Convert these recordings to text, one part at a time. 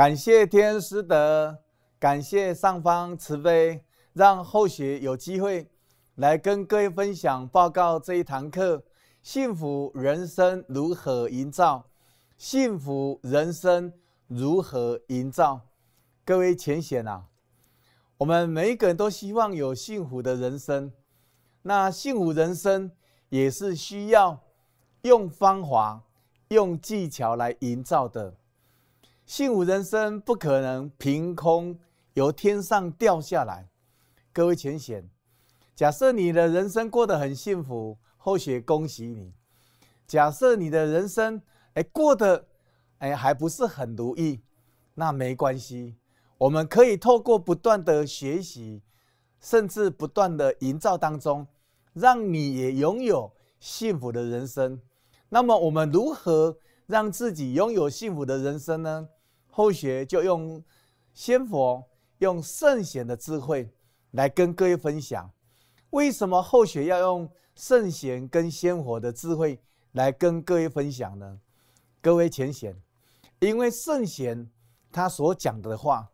感谢天师德，感谢上方慈悲，让后学有机会来跟各位分享报告这一堂课。幸福人生如何营造？幸福人生如何营造？各位浅显呐，我们每一个人都希望有幸福的人生，那幸福人生也是需要用方法、用技巧来营造的。幸福人生不可能凭空由天上掉下来。各位浅显，假设你的人生过得很幸福，后雪恭喜你。假设你的人生哎过得哎还不是很如意，那没关系，我们可以透过不断的学习，甚至不断的营造当中，让你也拥有幸福的人生。那么我们如何让自己拥有幸福的人生呢？后学就用先佛用圣贤的智慧来跟各位分享，为什么后学要用圣贤跟先佛的智慧来跟各位分享呢？各位浅显，因为圣贤他所讲的话，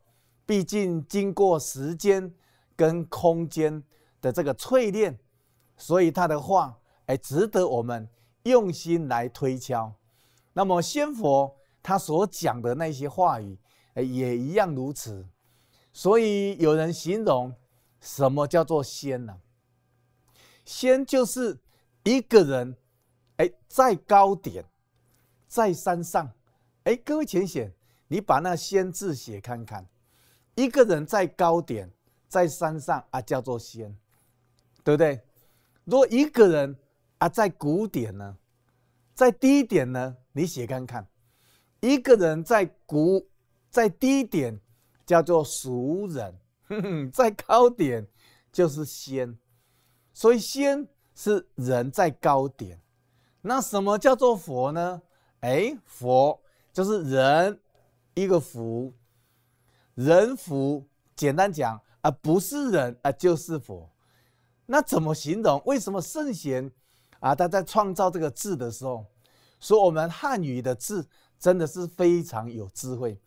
毕竟经过时间跟空间的这个淬炼，所以他的话哎值得我们用心来推敲。那么先佛。他所讲的那些话语，哎，也一样如此。所以有人形容，什么叫做仙呢？仙就是一个人，哎，在高点，在山上，哎，各位浅显，你把那“仙”字写看看。一个人在高点，在山上啊，叫做仙，对不对？如果一个人啊，在谷点呢，在低点呢，你写看看。一个人在谷，在低点，叫做俗人；在高点，就是仙。所以仙是人在高点。那什么叫做佛呢？哎，佛就是人，一个福，人福。简单讲啊，不是人啊，就是佛。那怎么形容？为什么圣贤啊，他在创造这个字的时候，说我们汉语的字。真的是非常有智慧，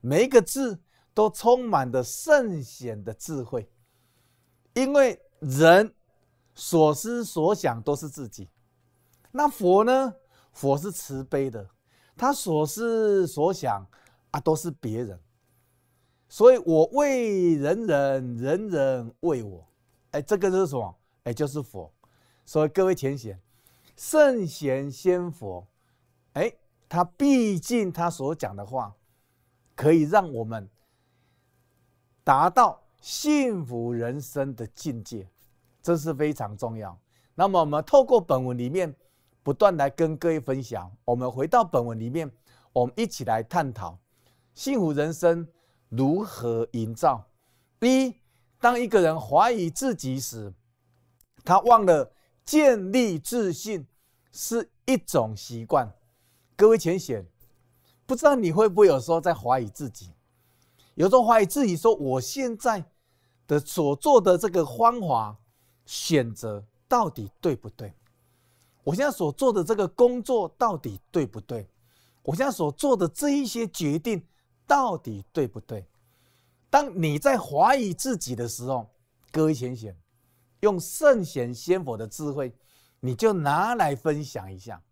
每一个字都充满着圣贤的智慧。因为人所思所想都是自己，那佛呢？佛是慈悲的，他所思所想啊都是别人。所以，我为人人，人人为我。哎，这个是什么？哎，就是佛。所以，各位浅显，圣贤先佛，哎。他毕竟，他所讲的话，可以让我们达到幸福人生的境界，这是非常重要。那么，我们透过本文里面，不断来跟各位分享。我们回到本文里面，我们一起来探讨幸福人生如何营造。一，当一个人怀疑自己时，他忘了建立自信是一种习惯。各位浅显，不知道你会不会有时候在怀疑自己，有时候怀疑自己说我现在的所做的这个方法选择到底对不对？我现在所做的这个工作到底对不对？我现在所做的这一些决定到底对不对？当你在怀疑自己的时候，各位浅显，用圣贤先佛的智慧，你就拿来分享一下。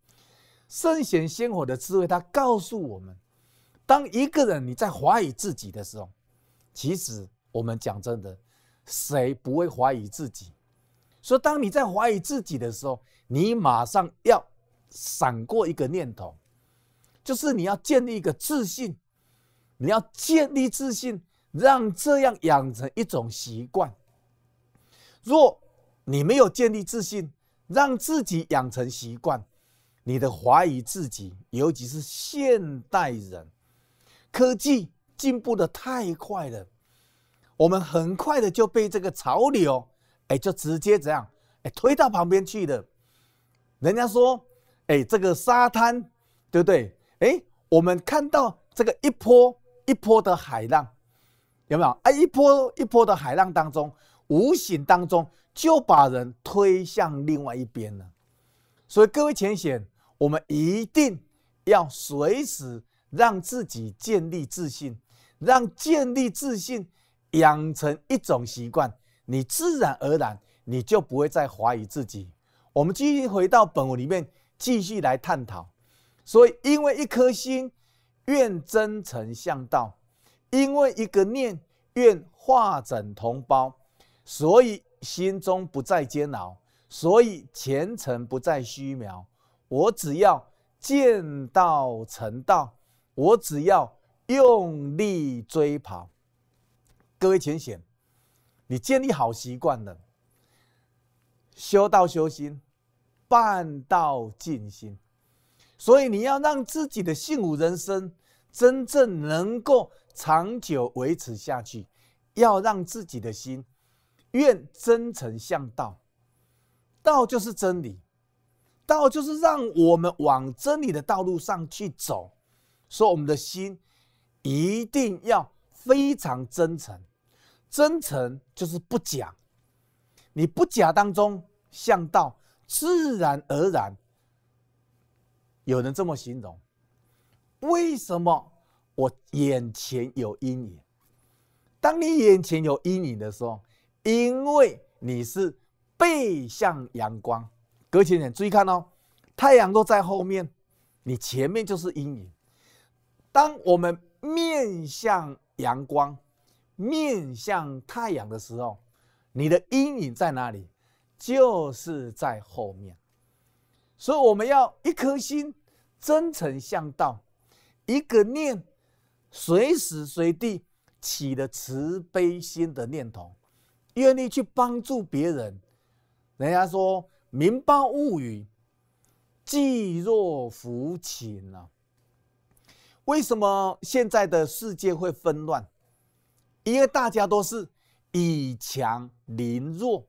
圣贤鲜活的智慧，他告诉我们：当一个人你在怀疑自己的时候，其实我们讲真的，谁不会怀疑自己？说当你在怀疑自己的时候，你马上要闪过一个念头，就是你要建立一个自信。你要建立自信，让这样养成一种习惯。若你没有建立自信，让自己养成习惯。你的怀疑自己，尤其是现代人，科技进步的太快了，我们很快的就被这个潮流，哎，就直接怎样，哎，推到旁边去了。人家说，哎，这个沙滩，对不对？哎，我们看到这个一波一波的海浪，有没有？哎，一波一波的海浪当中，无形当中就把人推向另外一边了。所以各位浅显。我们一定要随时让自己建立自信，让建立自信养成一种习惯，你自然而然你就不会再怀疑自己。我们继续回到本文里面继续来探讨。所以，因为一颗心愿真诚向道，因为一个念愿化整同胞，所以心中不再煎熬，所以前程不再虚渺。我只要见道成道，我只要用力追跑。各位浅显，你建立好习惯了，修道修心，半道尽心。所以你要让自己的幸福人生真正能够长久维持下去，要让自己的心愿真诚向道，道就是真理。道就是让我们往真理的道路上去走，所以我们的心一定要非常真诚。真诚就是不假，你不假当中向道，自然而然。有人这么形容：为什么我眼前有阴影？当你眼前有阴影的时候，因为你是背向阳光。隔前面，注意看哦，太阳都在后面，你前面就是阴影。当我们面向阳光、面向太阳的时候，你的阴影在哪里？就是在后面。所以我们要一颗心真诚向道，一个念随时随地起的慈悲心的念头，愿意去帮助别人。人家说。民报物语，济弱扶亲呢？为什么现在的世界会纷乱？因为大家都是以强凌弱，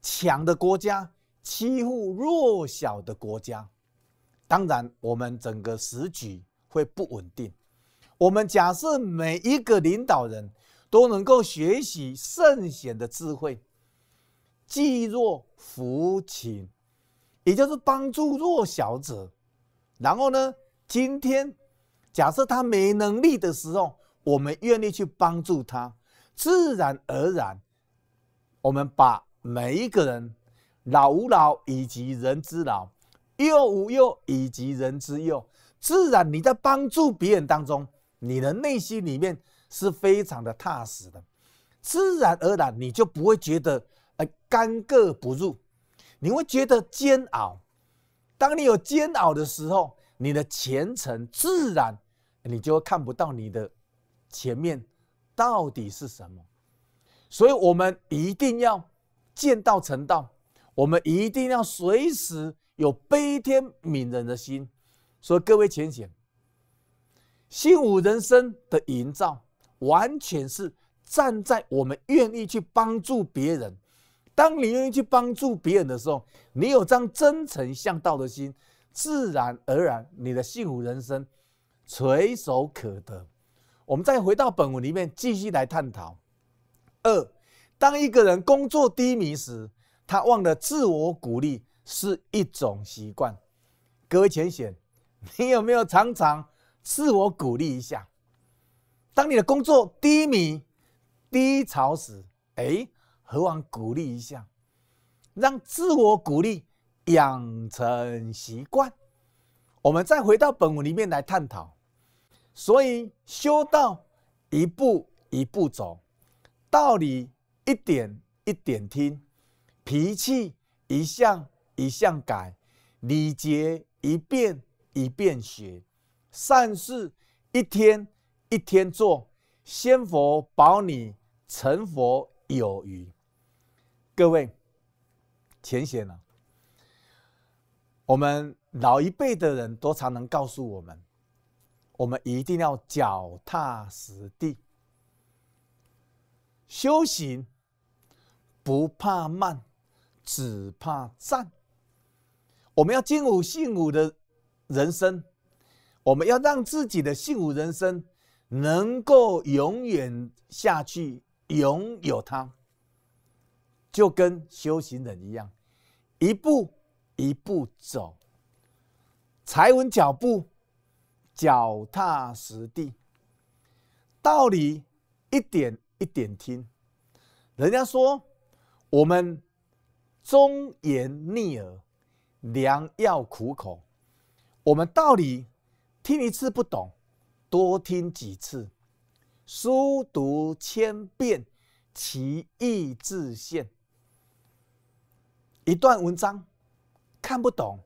强的国家欺负弱小的国家。当然，我们整个时局会不稳定。我们假设每一个领导人都能够学习圣贤的智慧。济弱扶倾，也就是帮助弱小者。然后呢，今天假设他没能力的时候，我们愿意去帮助他，自然而然，我们把每一个人老无老以及人之老，幼无幼以及人之幼，自然你在帮助别人当中，你的内心里面是非常的踏实的，自然而然你就不会觉得。而干戈不入，你会觉得煎熬。当你有煎熬的时候，你的前程自然，你就看不到你的前面到底是什么。所以，我们一定要见到成道，我们一定要随时有悲天悯人的心。所以，各位浅显，信武人生的营造，完全是站在我们愿意去帮助别人。当你愿意去帮助别人的时候，你有张真诚向道的心，自然而然，你的幸福人生垂手可得。我们再回到本文里面继续来探讨。二，当一个人工作低迷时，他忘了自我鼓励是一种习惯。各位浅显，你有没有常常自我鼓励一下？当你的工作低迷、低潮时，哎。何妨鼓励一下，让自我鼓励养成习惯。我们再回到本文里面来探讨。所以修道一步一步走，道理一点一点听，脾气一项一项改，礼节一遍一遍学，善事一天一天做，先佛保你成佛有余。各位，前显呢，我们老一辈的人都常能告诉我们：，我们一定要脚踏实地，修行，不怕慢，只怕站。我们要敬武信福的人生，我们要让自己的信福人生能够永远下去，拥有它。就跟修行人一样，一步一步走，踩稳脚步，脚踏实地。道理一点一点听，人家说我们忠言逆耳，良药苦口。我们道理听一次不懂，多听几次，书读千遍，其义自现。一段文章看不懂，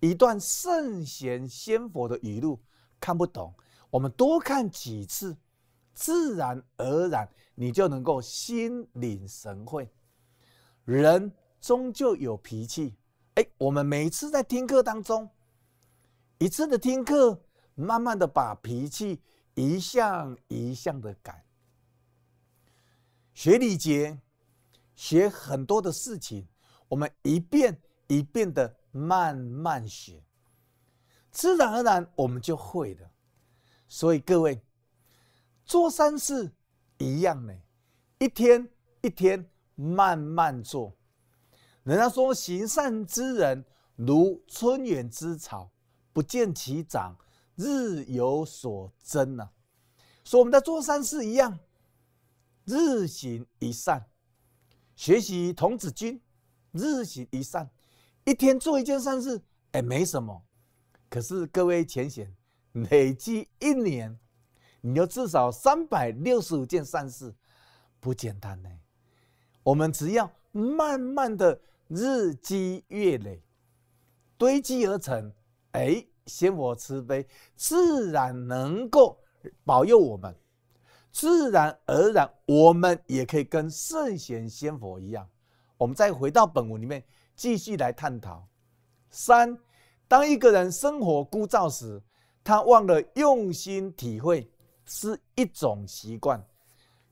一段圣贤先佛的语录看不懂，我们多看几次，自然而然你就能够心领神会。人终究有脾气，哎，我们每次在听课当中，一次的听课，慢慢的把脾气一项一项的改，学礼节，学很多的事情。我们一遍一遍的慢慢学，自然而然我们就会了。所以各位，做善事一样呢，一天一天慢慢做。人家说行善之人如春园之草，不见其长，日有所增呢。所以我们在做善事一样，日行一善，学习童子军。日行一善，一天做一件善事，哎，没什么。可是各位浅显，累计一年，你要至少三百六十五件善事，不简单呢。我们只要慢慢的日积月累，堆积而成，哎，仙佛慈悲，自然能够保佑我们，自然而然，我们也可以跟圣贤仙佛一样。我们再回到本文里面继续来探讨。三，当一个人生活枯燥时，他忘了用心体会是一种习惯。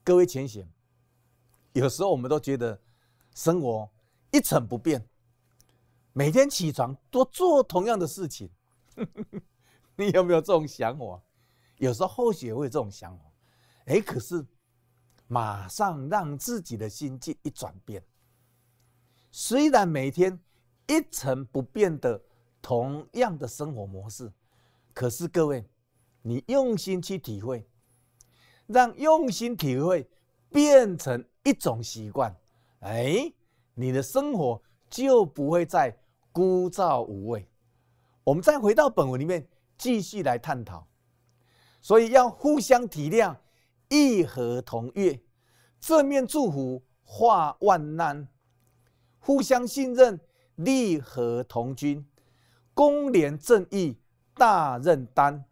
各位浅显，有时候我们都觉得生活一成不变，每天起床都做同样的事情，你有没有这种想我？有时候或许也会这种想法，哎，可是马上让自己的心境一转变。虽然每天一成不变的同样的生活模式，可是各位，你用心去体会，让用心体会变成一种习惯，哎，你的生活就不会再枯燥无味。我们再回到本文里面继续来探讨，所以要互相体谅，一和同悦，正面祝福化万难。互相信任，利合同军，公廉正义，大任担，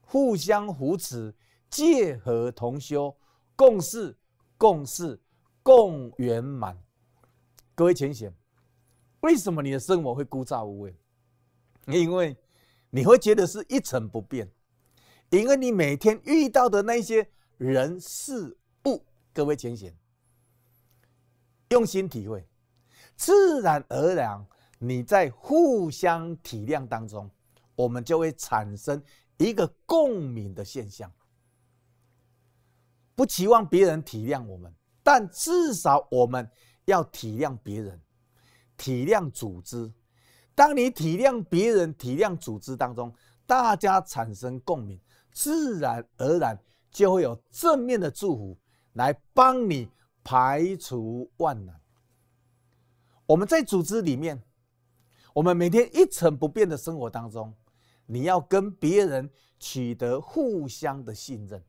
互相扶持，借合同修，共事，共事，共圆满。各位，前贤，为什么你的生活会枯燥无味？因为你会觉得是一成不变，因为你每天遇到的那些人事物，各位，前贤，用心体会。自然而然，你在互相体谅当中，我们就会产生一个共鸣的现象。不期望别人体谅我们，但至少我们要体谅别人，体谅组织。当你体谅别人、体谅组织当中，大家产生共鸣，自然而然就会有正面的祝福来帮你排除万难。我们在组织里面，我们每天一成不变的生活当中，你要跟别人取得互相的信任，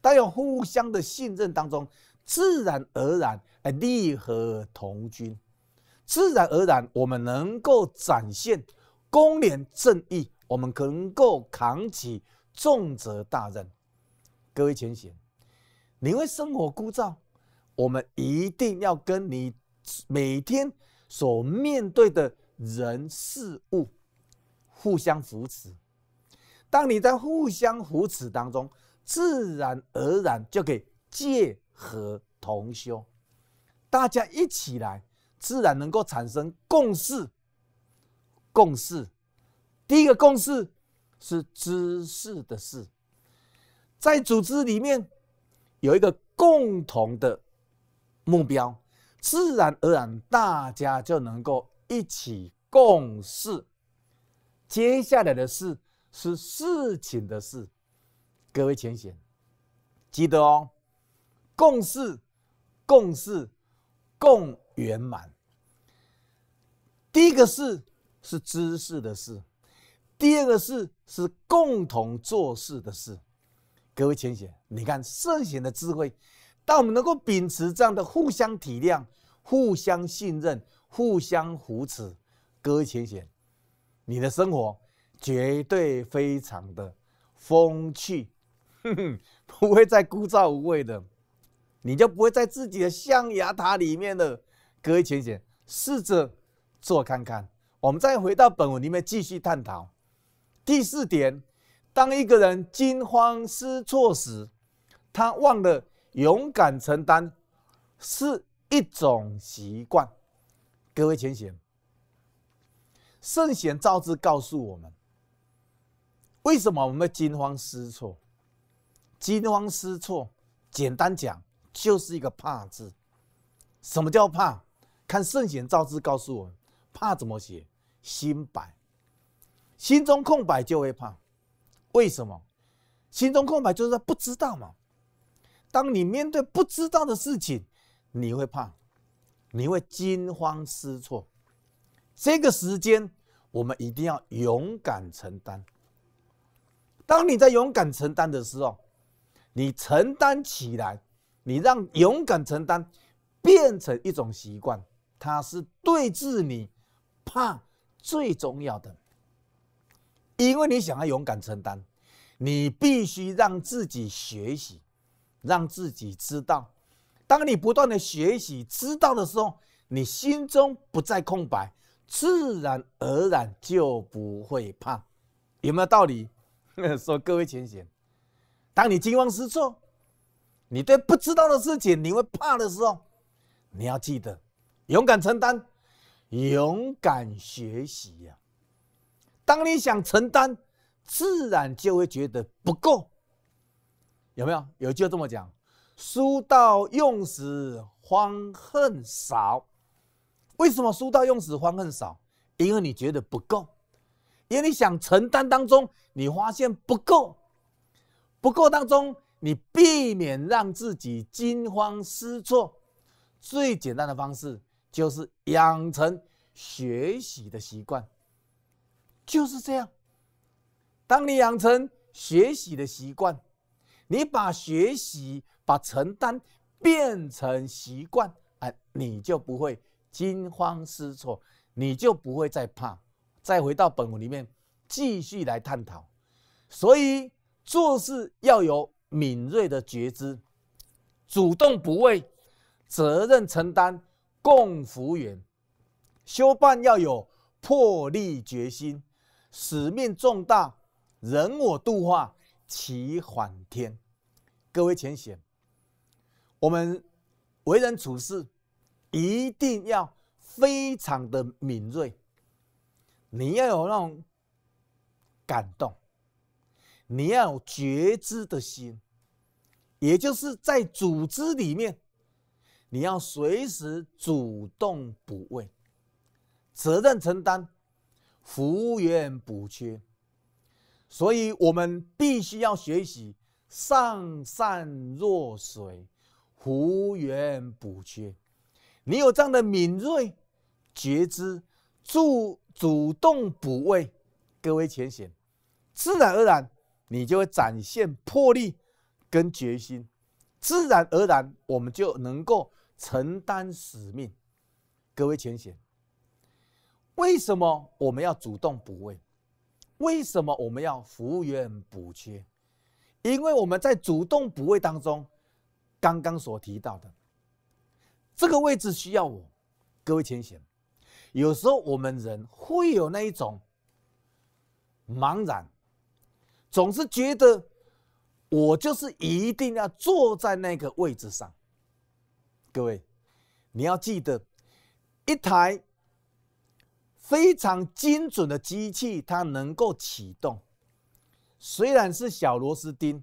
但要互相的信任当中，自然而然哎，利和同君，自然而然我们能够展现公廉正义，我们能够扛起重责大任。各位前贤，你为生活枯燥，我们一定要跟你。每天所面对的人事物，互相扶持。当你在互相扶持当中，自然而然就可以借和同修，大家一起来，自然能够产生共识。共识，第一个共识是知识的“事，在组织里面有一个共同的目标。自然而然，大家就能够一起共事。接下来的事是事情的事，各位浅显，记得哦，共事、共事、共圆满。第一个事是知识的事，第二个事是共同做事的事。各位浅显，你看圣贤的智慧。让我们能够秉持这样的互相体谅、互相信任、互相扶持，各一浅浅，你的生活绝对非常的风趣，哼哼，不会再枯燥无味的，你就不会在自己的象牙塔里面了。各一浅浅，试着做看看。我们再回到本文里面继续探讨。第四点，当一个人惊慌失措时，他忘了。勇敢承担是一种习惯。各位，请贤，圣贤造字告诉我们，为什么我们惊慌失措？惊慌失措，简单讲就是一个“怕”字。什么叫怕？看圣贤造字告诉我们，怕怎么写？心白，心中空白就会怕。为什么？心中空白就是不知道嘛。当你面对不知道的事情，你会怕，你会惊慌失措。这个时间，我们一定要勇敢承担。当你在勇敢承担的时候，你承担起来，你让勇敢承担变成一种习惯，它是对峙你怕最重要的。因为你想要勇敢承担，你必须让自己学习。让自己知道，当你不断的学习知道的时候，你心中不再空白，自然而然就不会怕，有没有道理？说各位浅贤，当你惊慌失措，你对不知道的事情你会怕的时候，你要记得勇敢承担，勇敢学习呀。当你想承担，自然就会觉得不够。有没有有就这么讲？书到用时方恨少。为什么书到用时方恨少？因为你觉得不够，因为你想承担当中，你发现不够，不够当中，你避免让自己惊慌失措。最简单的方式就是养成学习的习惯，就是这样。当你养成学习的习惯。你把学习、把承担变成习惯，哎，你就不会惊慌失措，你就不会再怕。再回到本文里面，继续来探讨。所以做事要有敏锐的觉知，主动不畏责任承担，共福缘修办要有魄力决心，使命重大，人我度化。其缓天，各位浅显。我们为人处事一定要非常的敏锐，你要有那种感动，你要有觉知的心，也就是在组织里面，你要随时主动补位，责任承担，务员补缺。所以我们必须要学习“上善若水，福源补缺”。你有这样的敏锐觉知，主主动补位，各位浅显，自然而然，你就会展现魄力跟决心，自然而然，我们就能够承担使命。各位浅显，为什么我们要主动补位？为什么我们要务员补缺？因为我们在主动补位当中，刚刚所提到的这个位置需要我。各位请贤，有时候我们人会有那一种茫然，总是觉得我就是一定要坐在那个位置上。各位，你要记得一台。非常精准的机器，它能够启动。虽然是小螺丝钉，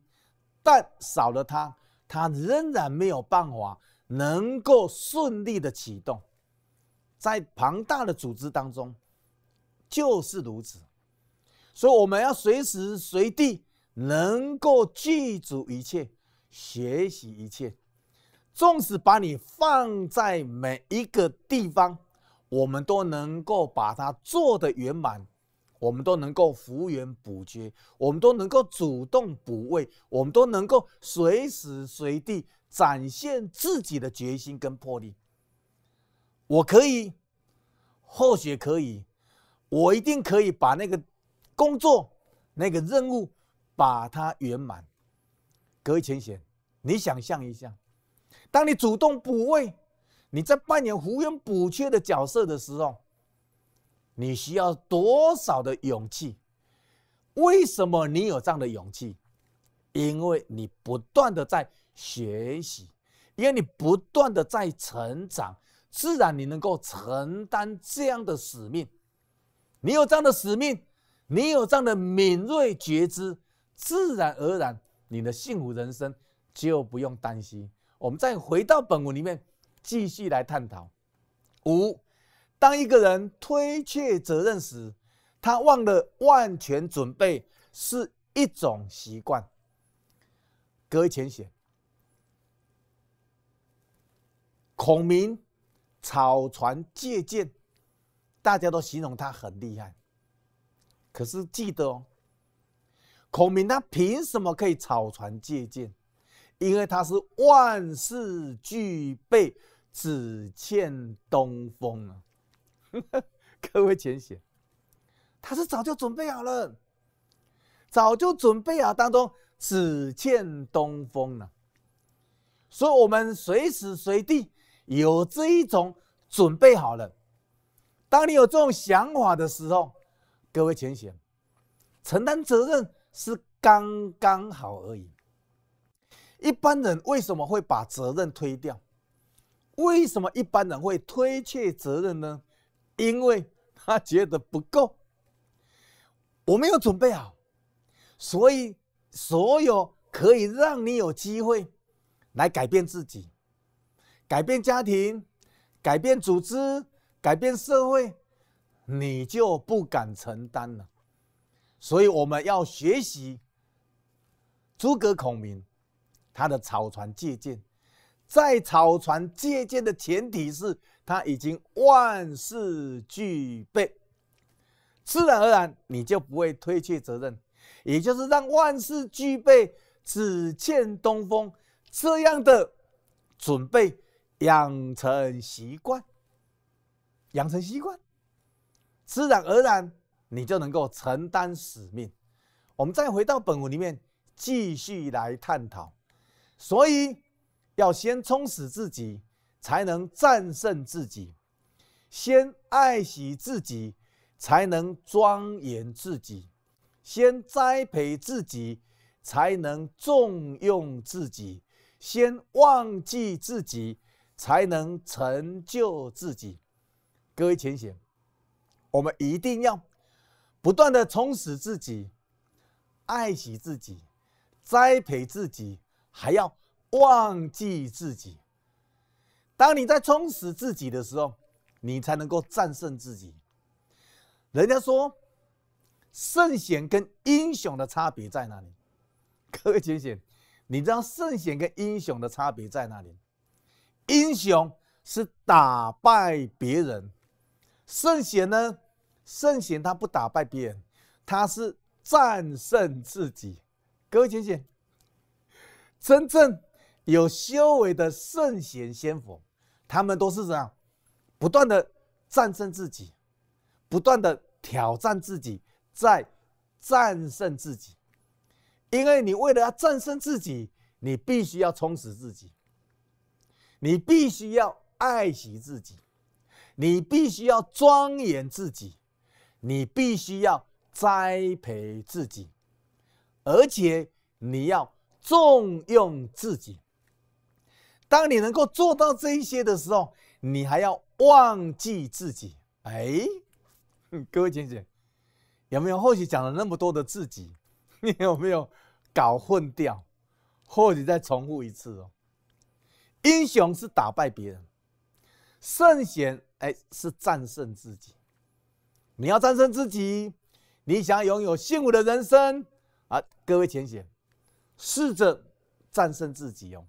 但少了它，它仍然没有办法能够顺利的启动。在庞大的组织当中，就是如此。所以我们要随时随地能够记住一切，学习一切。纵使把你放在每一个地方。我们都能够把它做得圆满，我们都能够福缘补缺，我们都能够主动补位，我们都能够随时随地展现自己的决心跟魄力。我可以，或许可以，我一定可以把那个工作、那个任务把它圆满。各位请想，你想象一下，当你主动补位。你在扮演补缺的角色的时候，你需要多少的勇气？为什么你有这样的勇气？因为你不断的在学习，因为你不断的在成长，自然你能够承担这样的使命。你有这样的使命，你有这样的敏锐觉知，自然而然你的幸福人生就不用担心。我们再回到本文里面。继续来探讨。五，当一个人推卸责任时，他忘了万全准备是一种习惯，搁前写，孔明草船借箭，大家都形容他很厉害。可是记得哦，孔明他凭什么可以草船借箭？因为他是万事俱备。只欠东风啊！各位浅写，他是早就准备好了，早就准备啊，当中只欠东风了。所以，我们随时随地有这一种准备好了。当你有这种想法的时候，各位浅写，承担责任是刚刚好而已。一般人为什么会把责任推掉？为什么一般人会推卸责任呢？因为他觉得不够，我没有准备好，所以所有可以让你有机会来改变自己、改变家庭、改变组织、改变社会，你就不敢承担了。所以我们要学习诸葛孔明他的草船借箭。在草船借箭的前提是他已经万事俱备，自然而然你就不会推卸责任，也就是让万事俱备只欠东风这样的准备养成习惯，养成习惯，自然而然你就能够承担使命。我们再回到本文里面继续来探讨，所以。要先充实自己，才能战胜自己；先爱惜自己，才能庄严自己；先栽培自己，才能重用自己；先忘记自己，才能成就自己。各位前贤，我们一定要不断的充实自己、爱惜自己、栽培自己，还要。忘记自己。当你在充实自己的时候，你才能够战胜自己。人家说，圣贤跟英雄的差别在哪里？各位浅显，你知道圣贤跟英雄的差别在哪里？英雄是打败别人，圣贤呢？圣贤他不打败别人，他是战胜自己。各位浅显，真正。有修为的圣贤先佛，他们都是怎样？不断的战胜自己，不断的挑战自己，再战胜自己。因为你为了要战胜自己，你必须要充实自己，你必须要爱惜自己，你必须要庄严自己，你必须要栽培自己，而且你要重用自己。当你能够做到这一些的时候，你还要忘记自己。哎，各位浅显，有没有？或许讲了那么多的自己，你 有没有搞混掉？或许再重复一次哦。英雄是打败别人，圣贤哎是战胜自己。你要战胜自己，你想拥有幸福的人生啊！各位浅显，试着战胜自己哦。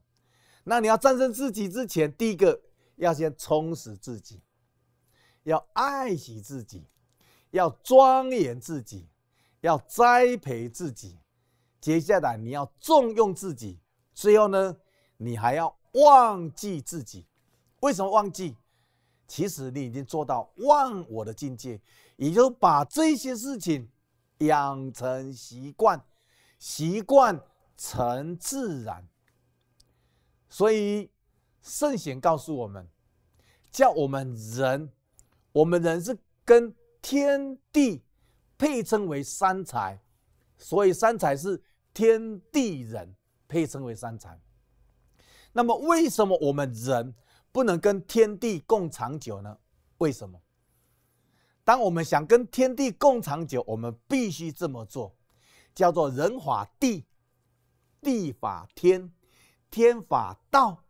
那你要战胜自己之前，第一个要先充实自己，要爱惜自己，要庄严自己，要栽培自己。接下来你要重用自己，最后呢，你还要忘记自己。为什么忘记？其实你已经做到忘我的境界，也就把这些事情养成习惯，习惯成自然。所以，圣贤告诉我们，叫我们人，我们人是跟天地配称为三才，所以三才是天地人配称为三才。那么，为什么我们人不能跟天地共长久呢？为什么？当我们想跟天地共长久，我们必须这么做，叫做人法地，地法天。天法道，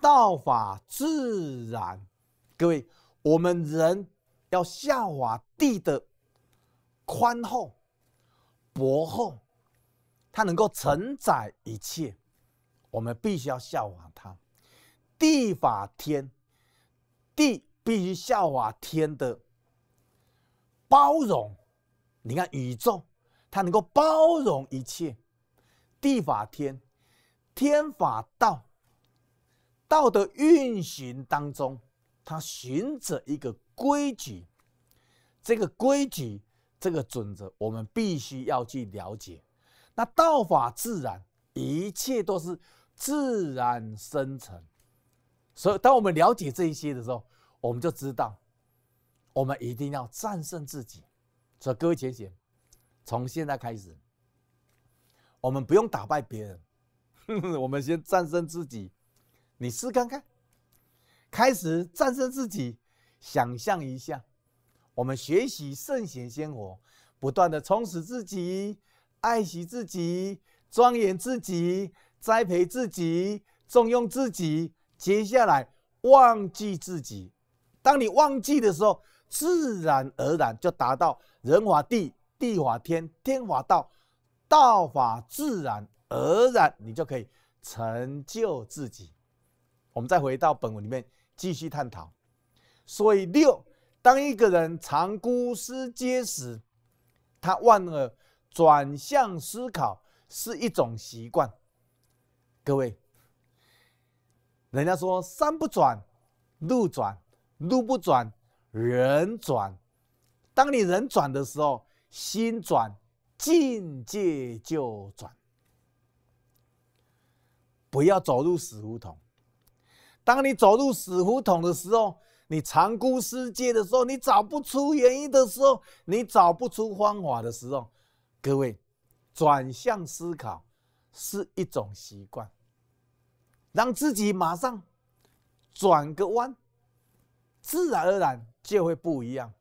道法自然。各位，我们人要效法地的宽厚、博厚，它能够承载一切。我们必须要效法它。地法天，地必须效法天的包容。你看宇宙，它能够包容一切。地法天。天法道，道的运行当中，它循着一个规矩，这个规矩、这个准则，我们必须要去了解。那道法自然，一切都是自然生成。所以，当我们了解这一些的时候，我们就知道，我们一定要战胜自己。所以，各位姐姐，从现在开始，我们不用打败别人。我们先战胜自己，你试看看，开始战胜自己，想象一下，我们学习圣贤生活，不断的充实自己，爱惜自己，庄严自己，栽培自己，重用自己，接下来忘记自己。当你忘记的时候，自然而然就达到人法地，地法天，天法道，道法自然。而然，你就可以成就自己。我们再回到本文里面继续探讨。所以六，当一个人常孤思嗟时，他忘了转向思考是一种习惯。各位，人家说山不转路转，路不转人转。当你人转的时候，心转，境界就转。不要走入死胡同。当你走入死胡同的时候，你长顾世界的时候，你找不出原因的时候，你找不出方法的时候，各位，转向思考是一种习惯，让自己马上转个弯，自然而然就会不一样。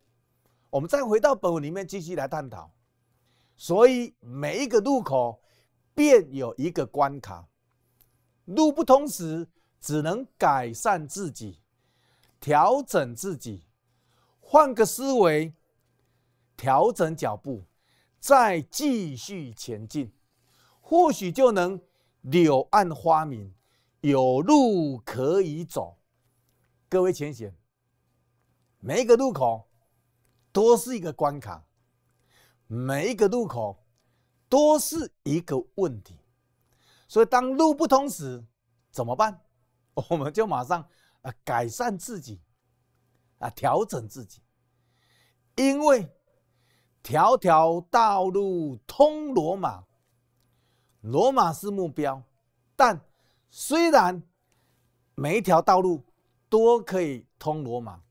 我们再回到本文里面继续来探讨。所以每一个路口便有一个关卡。路不通时，只能改善自己，调整自己，换个思维，调整脚步，再继续前进，或许就能柳暗花明，有路可以走。各位浅显，每一个路口都是一个关卡，每一个路口都是一个问题。所以，当路不通时，怎么办？我们就马上啊改善自己，啊调整自己。因为条条道路通罗马，罗马是目标。但虽然每一条道路都可以通罗马，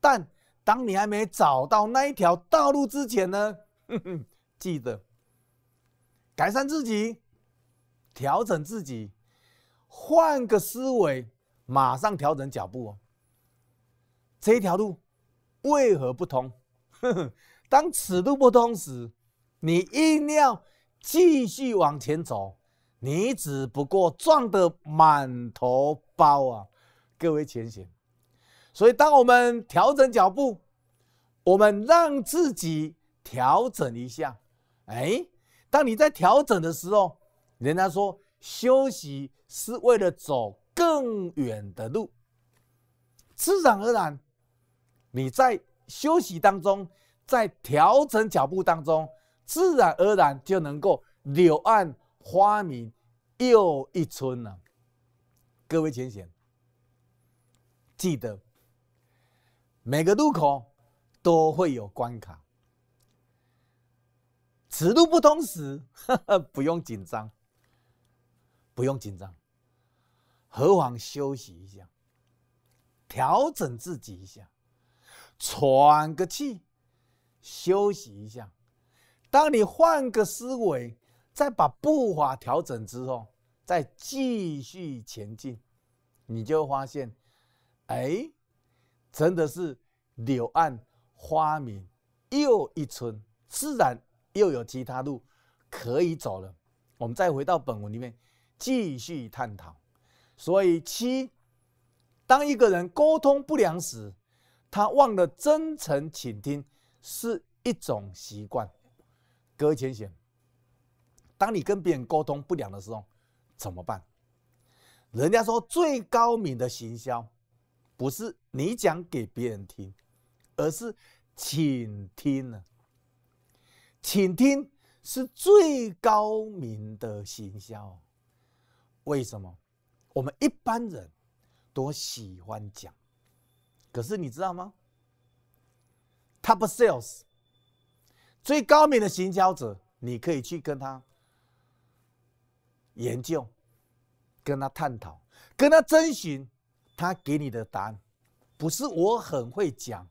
但当你还没找到那一条道路之前呢，记得改善自己。调整自己，换个思维，马上调整脚步。这一条路为何不通？当此路不通时，你硬要继续往前走。你只不过撞得满头包啊！各位前行，所以，当我们调整脚步，我们让自己调整一下。哎，当你在调整的时候。人家说休息是为了走更远的路，自然而然，你在休息当中，在调整脚步当中，自然而然就能够柳暗花明又一村了。各位请想，记得每个路口都会有关卡，此路不通时，不用紧张。不用紧张，何妨休息一下，调整自己一下，喘个气，休息一下。当你换个思维，再把步伐调整之后，再继续前进，你就发现，哎，真的是柳暗花明又一村，自然又有其他路可以走了。我们再回到本文里面。继续探讨。所以七，当一个人沟通不良时，他忘了真诚倾听是一种习惯。位浅行，当你跟别人沟通不良的时候，怎么办？人家说最高明的行销，不是你讲给别人听，而是倾听呢。倾听是最高明的行销。为什么我们一般人都喜欢讲？可是你知道吗？他不 sales，最高明的行销者，你可以去跟他研究，跟他探讨，跟他征询，他给你的答案不是我很会讲，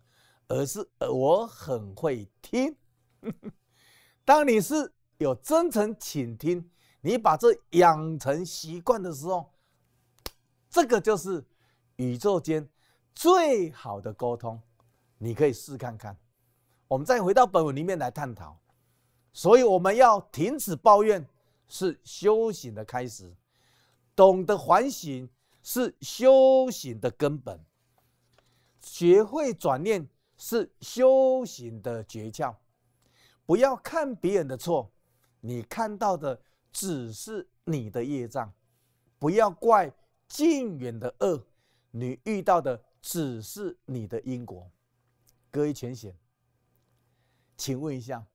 而是我很会听。当你是有真诚倾听。你把这养成习惯的时候，这个就是宇宙间最好的沟通。你可以试看看。我们再回到本文里面来探讨。所以，我们要停止抱怨是修行的开始，懂得反省是修行的根本，学会转念是修行的诀窍。不要看别人的错，你看到的。只是你的业障，不要怪近远的恶。你遇到的只是你的因果。各位浅显，请问一下，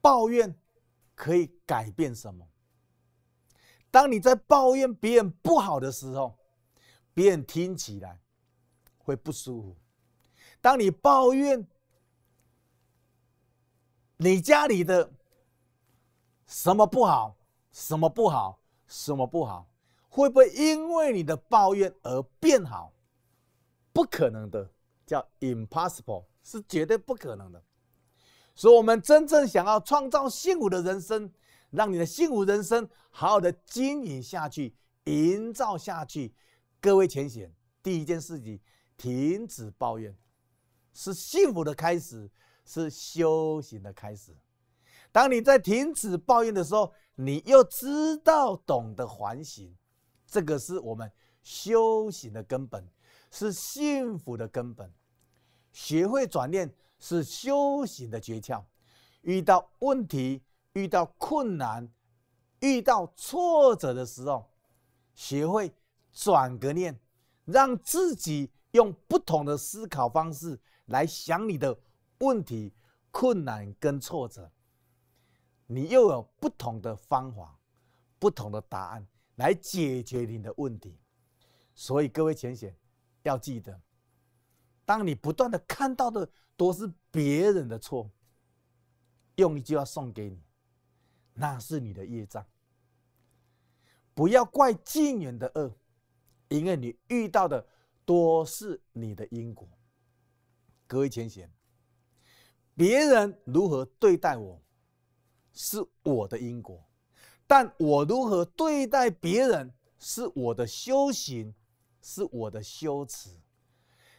抱怨可以改变什么？当你在抱怨别人不好的时候，别人听起来会不舒服。当你抱怨你家里的，什么不好？什么不好？什么不好？会不会因为你的抱怨而变好？不可能的，叫 impossible，是绝对不可能的。所以，我们真正想要创造幸福的人生，让你的幸福人生好好的经营下去、营造下去。各位浅显，第一件事情，停止抱怨，是幸福的开始，是修行的开始。当你在停止抱怨的时候，你又知道懂得反省，这个是我们修行的根本，是幸福的根本。学会转念是修行的诀窍。遇到问题、遇到困难、遇到挫折的时候，学会转个念，让自己用不同的思考方式来想你的问题、困难跟挫折。你又有不同的方法、不同的答案来解决你的问题，所以各位前贤要记得，当你不断的看到的都是别人的错，用一句话送给你，那是你的业障。不要怪近远的恶，因为你遇到的多是你的因果。各位前显，别人如何对待我？是我的因果，但我如何对待别人是我的修行，是我的修持。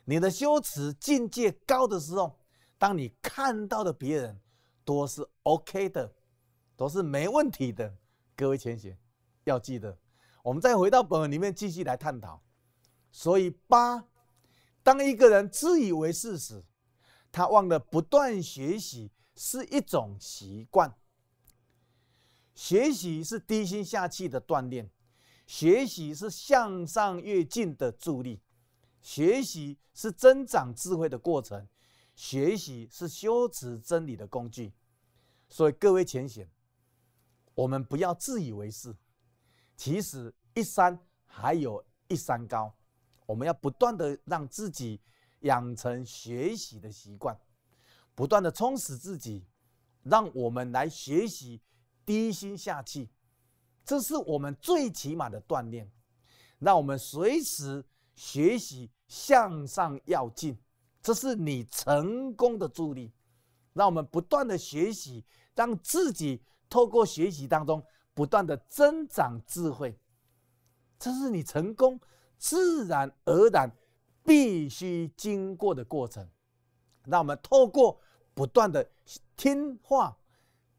你的修持境界高的时候，当你看到的别人都是 OK 的，都是没问题的，各位千玺要记得，我们再回到本文里面继续来探讨。所以八，当一个人自以为是时，他忘了不断学习是一种习惯。学习是低心下气的锻炼，学习是向上跃进的助力，学习是增长智慧的过程，学习是修持真理的工具。所以各位浅显，我们不要自以为是。其实一山还有一山高，我们要不断的让自己养成学习的习惯，不断的充实自己，让我们来学习。低心下气，这是我们最起码的锻炼。让我们随时学习向上要进，这是你成功的助力。让我们不断的学习，让自己透过学习当中不断的增长智慧，这是你成功自然而然必须经过的过程。让我们透过不断的听话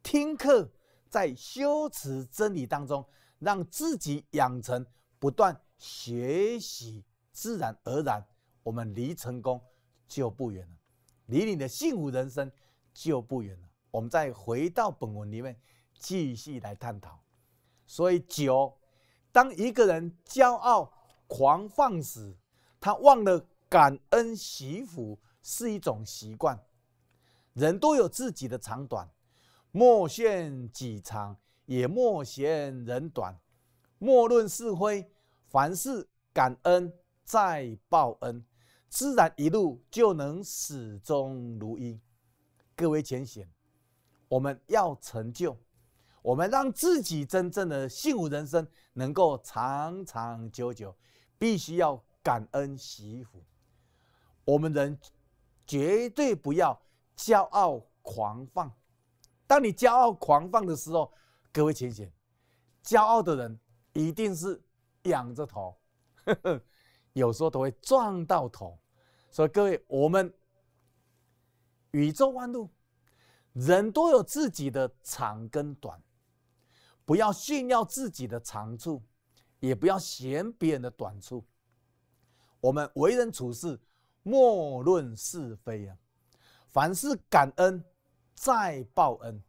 听课。在修持真理当中，让自己养成不断学习，自然而然，我们离成功就不远了，离你的幸福人生就不远了。我们再回到本文里面继续来探讨。所以九，当一个人骄傲狂放时，他忘了感恩惜福是一种习惯。人都有自己的长短。莫羡己长，也莫嫌人短，莫论是非，凡事感恩再报恩，自然一路就能始终如一。各位前显，我们要成就，我们让自己真正的幸福人生能够长长久久，必须要感恩惜福。我们人绝对不要骄傲狂放。当你骄傲狂放的时候，各位请写，骄傲的人一定是仰着头，有时候都会撞到头。所以各位，我们宇宙万路，人都有自己的长跟短，不要炫耀自己的长处，也不要嫌别人的短处。我们为人处事，莫论是非啊，凡事感恩。再报恩，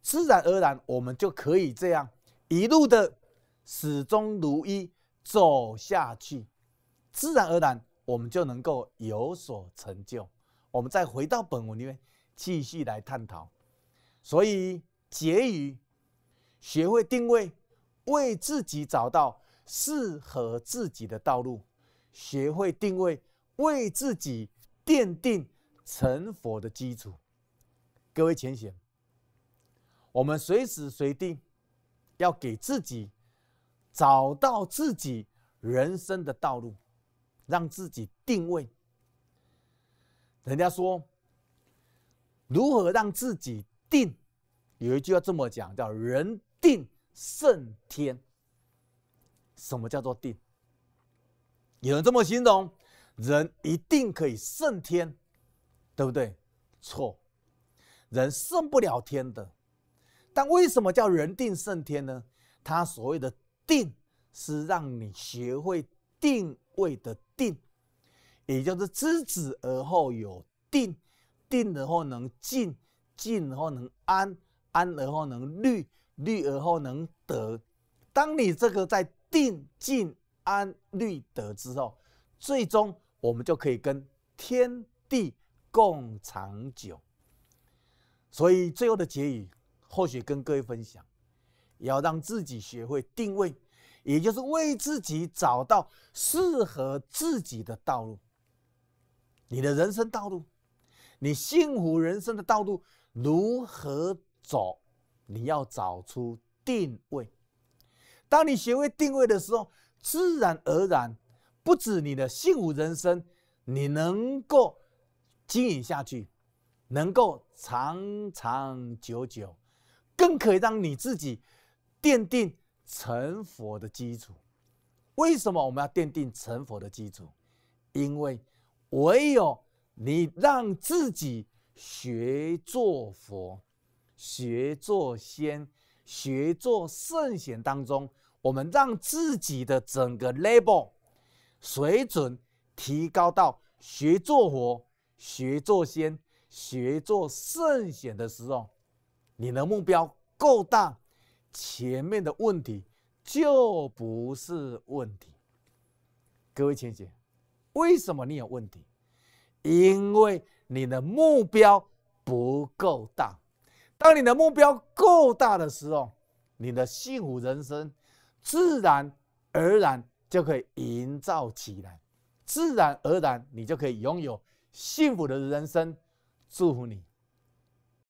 自然而然，我们就可以这样一路的始终如一走下去，自然而然，我们就能够有所成就。我们再回到本文里面继续来探讨。所以，结语：学会定位，为自己找到适合自己的道路；学会定位，为自己奠定成佛的基础。各位浅显，我们随时随地要给自己找到自己人生的道路，让自己定位。人家说如何让自己定？有一句话这么讲，叫“人定胜天”。什么叫做定？有人这么形容：人一定可以胜天，对不对？错。人胜不了天的，但为什么叫人定胜天呢？他所谓的“定”是让你学会定位的“定”，也就是知止而后有定，定然后能静，静然后能安，安然后能虑，虑而后能得。当你这个在定、静、安、虑、得之后，最终我们就可以跟天地共长久。所以最后的结语，或许跟各位分享，要让自己学会定位，也就是为自己找到适合自己的道路。你的人生道路，你幸福人生的道路如何走？你要找出定位。当你学会定位的时候，自然而然，不止你的幸福人生，你能够经营下去。能够长长久久，更可以让你自己奠定成佛的基础。为什么我们要奠定成佛的基础？因为唯有你让自己学做佛、学做仙、学做圣贤当中，我们让自己的整个 level 水准提高到学做佛、学做仙。学做圣贤的时候，你的目标够大，前面的问题就不是问题。各位亲姐，为什么你有问题？因为你的目标不够大。当你的目标够大的时候，你的幸福人生自然而然就可以营造起来，自然而然你就可以拥有幸福的人生。祝福你。